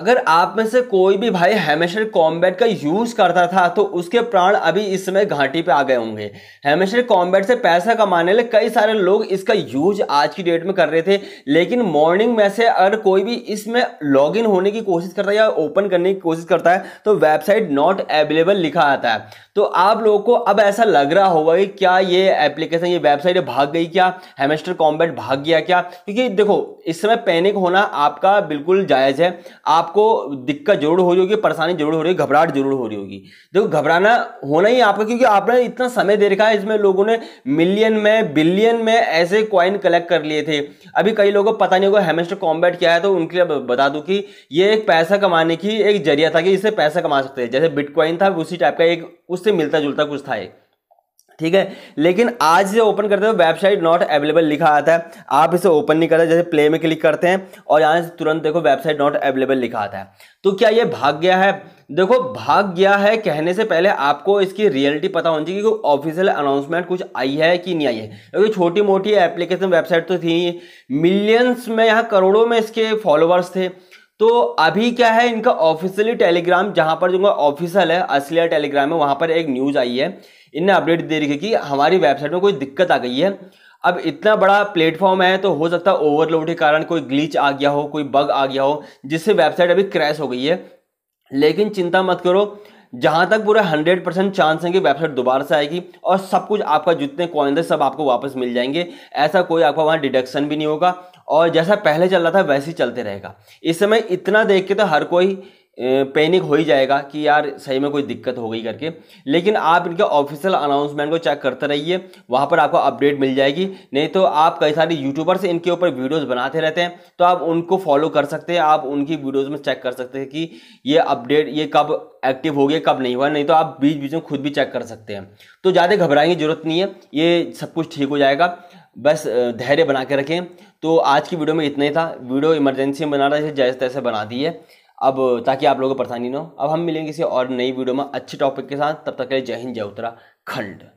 अगर आप में से कोई भी भाई हेमेशर कॉम्बैट का यूज करता था तो उसके प्राण अभी इस समय घाटी पे आ गए होंगे हेमेशर कॉम्बैट से पैसा कमाने लिए कई सारे लोग इसका यूज आज की डेट में कर रहे थे लेकिन मॉर्निंग में से अगर कोई भी इसमें लॉग इन होने की कोशिश करता है या ओपन करने की कोशिश करता है तो वेबसाइट नॉट अवेलेबल लिखा आता है तो आप लोगों को अब ऐसा लग रहा होगा कि क्या ये एप्लीकेशन ये वेबसाइट भाग गई क्या हेमेस्टर कॉम्बैट भाग गया क्या क्योंकि देखो इस समय पैनिक होना आपका बिल्कुल जायज़ है आप आपको दिक्कत जरूर हो रही होगी परेशानी जरूर हो रही होगी घबराहट जरूर हो रही होगी देखो घबराना होना ही आपका क्योंकि आपने इतना समय दे रखा है इसमें लोगों ने मिलियन में बिलियन में ऐसे कॉइन कलेक्ट कर लिए थे अभी कई लोगों को पता नहीं होगा हेमेस्टर कॉम्बैट क्या है तो उनके लिए बता दूं कि ये एक पैसा कमाने की एक जरिया था कि इससे पैसा कमा सकते हैं जैसे बिटकॉइन था उसी टाइप का एक उससे मिलता जुलता कुछ था एक ठीक है लेकिन आज से ओपन करते हो वेबसाइट नॉट अवेलेबल लिखा आता है आप इसे ओपन नहीं करते जैसे प्ले में क्लिक करते हैं और यहाँ से तुरंत देखो वेबसाइट नॉट अवेलेबल लिखा आता है तो क्या ये भाग गया है देखो भाग गया है कहने से पहले आपको इसकी रियलिटी पता होनी चाहिए कि ऑफिशियल अनाउंसमेंट कुछ आई है कि नहीं आई है क्योंकि छोटी मोटी एप्लीकेशन वेबसाइट तो थी मिलियंस में यहाँ करोड़ों में इसके फॉलोअर्स थे तो अभी क्या है इनका ऑफिशियली टेलीग्राम जहां पर जो ऑफिशियल है असलिया टेलीग्राम है वहां पर एक न्यूज आई है इनने अपडेट दे रखी कि हमारी वेबसाइट में कोई दिक्कत आ गई है अब इतना बड़ा प्लेटफॉर्म है तो हो सकता है ओवरलोड के कारण कोई ग्लीच आ गया हो कोई बग आ गया हो जिससे वेबसाइट अभी क्रैश हो गई है लेकिन चिंता मत करो जहां तक पूरा हंड्रेड परसेंट चांस है कि वेबसाइट दोबारा से आएगी और सब कुछ आपका जितने कॉइन थे सब आपको वापस मिल जाएंगे ऐसा कोई आपका वहां डिडक्शन भी नहीं होगा और जैसा पहले चल रहा था वैसे ही चलते रहेगा इस समय इतना देख के तो हर कोई पैनिक हो ही जाएगा कि यार सही में कोई दिक्कत हो गई करके लेकिन आप इनके ऑफिशियल अनाउंसमेंट को चेक करते रहिए वहाँ पर आपको अपडेट मिल जाएगी नहीं तो आप कई सारे यूट्यूबर्स इनके ऊपर वीडियोस बनाते रहते हैं तो आप उनको फॉलो कर सकते हैं आप उनकी वीडियोस में चेक कर सकते हैं कि ये अपडेट ये कब एक्टिव हो गया कब नहीं हुआ नहीं तो आप बीच बीच में खुद भी चेक कर सकते हैं तो ज़्यादा घबराएंगे जरूरत नहीं है ये सब कुछ ठीक हो जाएगा बस धैर्य बना के रखें तो आज की वीडियो में इतना ही था वीडियो इमरजेंसी में बना रहा है जैसे तैसे बना दी है अब ताकि आप लोगों को परेशानी ना हो अब हम मिलेंगे किसी और नई वीडियो में अच्छे टॉपिक के साथ तब तक के लिए जय हिंद जय उत्तराखंड